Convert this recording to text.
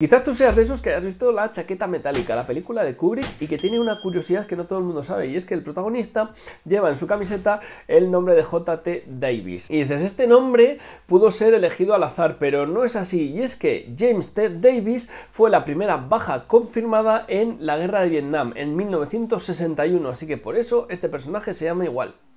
Quizás tú seas de esos que hayas visto La chaqueta metálica, la película de Kubrick, y que tiene una curiosidad que no todo el mundo sabe, y es que el protagonista lleva en su camiseta el nombre de JT Davis. Y dices, este nombre pudo ser elegido al azar, pero no es así, y es que James T. Davis fue la primera baja confirmada en la guerra de Vietnam en 1961, así que por eso este personaje se llama igual.